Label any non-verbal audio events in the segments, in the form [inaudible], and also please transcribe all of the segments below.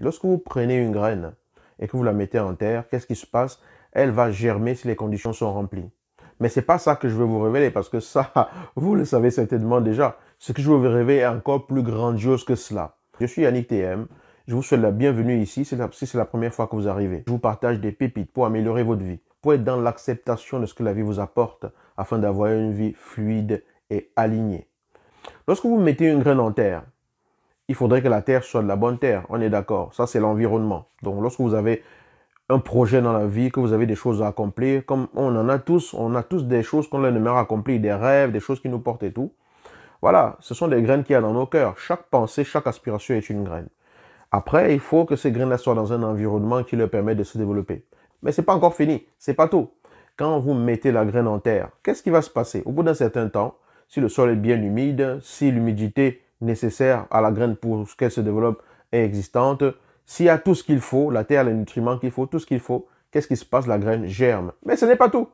Lorsque vous prenez une graine et que vous la mettez en terre, qu'est-ce qui se passe Elle va germer si les conditions sont remplies. Mais c'est pas ça que je veux vous révéler parce que ça, [laughs] vous le savez certainement déjà. Ce que je veux vous révéler est encore plus grandiose que cela. Je suis Yannick TM. Je vous souhaite la bienvenue ici si c'est la première fois que vous arrivez. Je vous partage des pépites pour améliorer votre vie, pour être dans l'acceptation de ce que la vie vous apporte afin d'avoir une vie fluide et alignée. Lorsque vous mettez une graine en terre, il faudrait que la terre soit de la bonne terre. On est d'accord. Ça, c'est l'environnement. Donc, lorsque vous avez un projet dans la vie, que vous avez des choses à accomplir, comme on en a tous, on a tous des choses qu'on aimerait accomplir, des rêves, des choses qui nous portent et tout. Voilà, ce sont des graines qu'il y a dans nos cœurs. Chaque pensée, chaque aspiration est une graine. Après, il faut que ces graines-là soient dans un environnement qui leur permet de se développer. Mais c'est pas encore fini, c'est pas tout. Quand vous mettez la graine en terre, qu'est-ce qui va se passer Au bout d'un certain temps, si le sol est bien humide, si l'humidité nécessaire à la graine pour qu'elle se développe est existante. S'il y a tout ce qu'il faut, la terre, les nutriments qu'il faut, tout ce qu'il faut, qu'est-ce qui se passe La graine germe. Mais ce n'est pas tout.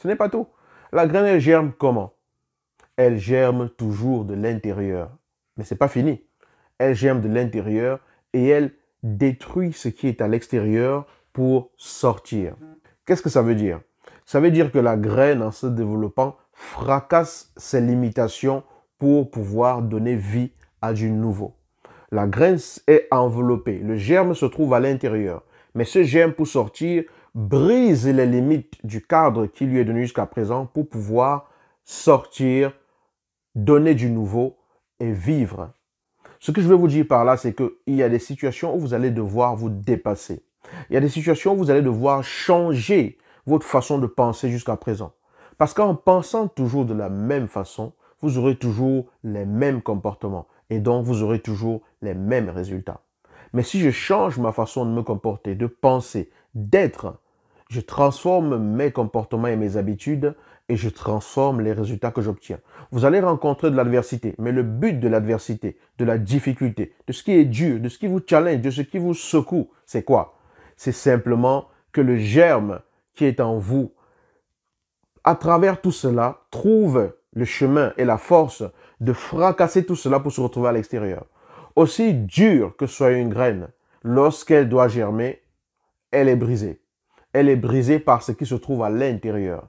Ce n'est pas tout. La graine, elle germe comment Elle germe toujours de l'intérieur. Mais ce n'est pas fini. Elle germe de l'intérieur et elle détruit ce qui est à l'extérieur pour sortir. Qu'est-ce que ça veut dire Ça veut dire que la graine, en se développant, fracasse ses limitations pour pouvoir donner vie à du nouveau. La graine est enveloppée, le germe se trouve à l'intérieur, mais ce germe pour sortir brise les limites du cadre qui lui est donné jusqu'à présent pour pouvoir sortir, donner du nouveau et vivre. Ce que je veux vous dire par là, c'est qu'il y a des situations où vous allez devoir vous dépasser. Il y a des situations où vous allez devoir changer votre façon de penser jusqu'à présent. Parce qu'en pensant toujours de la même façon, vous aurez toujours les mêmes comportements et donc vous aurez toujours les mêmes résultats. Mais si je change ma façon de me comporter, de penser, d'être, je transforme mes comportements et mes habitudes et je transforme les résultats que j'obtiens. Vous allez rencontrer de l'adversité, mais le but de l'adversité, de la difficulté, de ce qui est dur, de ce qui vous challenge, de ce qui vous secoue, c'est quoi C'est simplement que le germe qui est en vous, à travers tout cela, trouve le chemin et la force de fracasser tout cela pour se retrouver à l'extérieur. Aussi dure que soit une graine, lorsqu'elle doit germer, elle est brisée. Elle est brisée par ce qui se trouve à l'intérieur.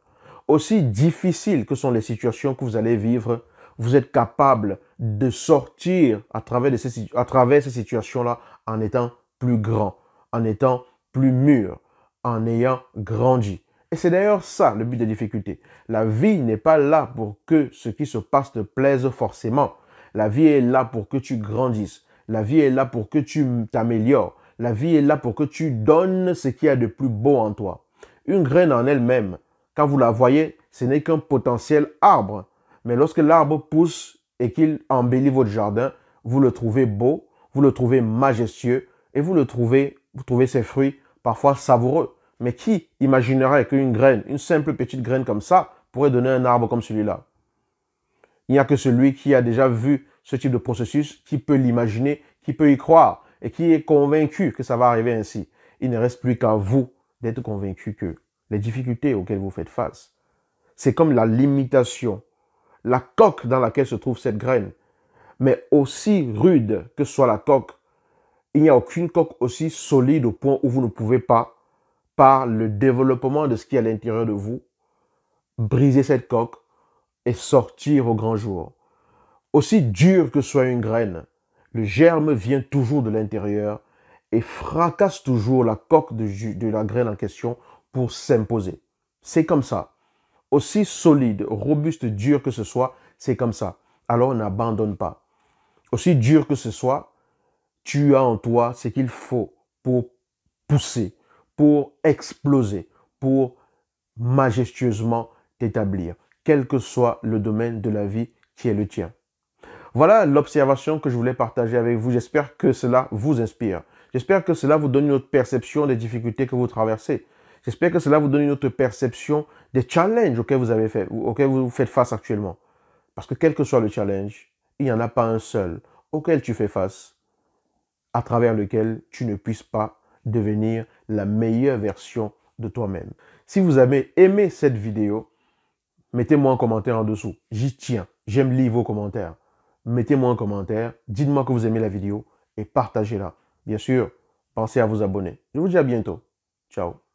Aussi difficiles que sont les situations que vous allez vivre, vous êtes capable de sortir à travers, à travers ces situations-là en étant plus grand, en étant plus mûr, en ayant grandi. Et c'est d'ailleurs ça le but des difficultés. La vie n'est pas là pour que ce qui se passe te plaise forcément. La vie est là pour que tu grandisses. La vie est là pour que tu t'améliores. La vie est là pour que tu donnes ce qu'il y a de plus beau en toi. Une graine en elle-même, quand vous la voyez, ce n'est qu'un potentiel arbre. Mais lorsque l'arbre pousse et qu'il embellit votre jardin, vous le trouvez beau, vous le trouvez majestueux et vous le trouvez, vous trouvez ses fruits parfois savoureux. Mais qui imaginerait qu'une graine, une simple petite graine comme ça, pourrait donner un arbre comme celui-là Il n'y a que celui qui a déjà vu ce type de processus qui peut l'imaginer, qui peut y croire et qui est convaincu que ça va arriver ainsi. Il ne reste plus qu'à vous d'être convaincu que les difficultés auxquelles vous faites face, c'est comme la limitation, la coque dans laquelle se trouve cette graine. Mais aussi rude que soit la coque, il n'y a aucune coque aussi solide au point où vous ne pouvez pas par le développement de ce qui est à l'intérieur de vous, briser cette coque et sortir au grand jour. Aussi dur que soit une graine, le germe vient toujours de l'intérieur et fracasse toujours la coque de, de la graine en question pour s'imposer. C'est comme ça. Aussi solide, robuste, dur que ce soit, c'est comme ça. Alors n'abandonne pas. Aussi dur que ce soit, tu as en toi ce qu'il faut pour pousser, pour exploser, pour majestueusement t'établir, quel que soit le domaine de la vie qui est le tien. Voilà l'observation que je voulais partager avec vous. J'espère que cela vous inspire. J'espère que cela vous donne une autre perception des difficultés que vous traversez. J'espère que cela vous donne une autre perception des challenges auxquels vous, avez fait, auxquels vous faites face actuellement. Parce que quel que soit le challenge, il n'y en a pas un seul auquel tu fais face, à travers lequel tu ne puisses pas devenir la meilleure version de toi-même. Si vous avez aimé cette vidéo, mettez-moi un commentaire en dessous. J'y tiens. J'aime lire vos commentaires. Mettez-moi un commentaire. Dites-moi que vous aimez la vidéo et partagez-la. Bien sûr, pensez à vous abonner. Je vous dis à bientôt. Ciao.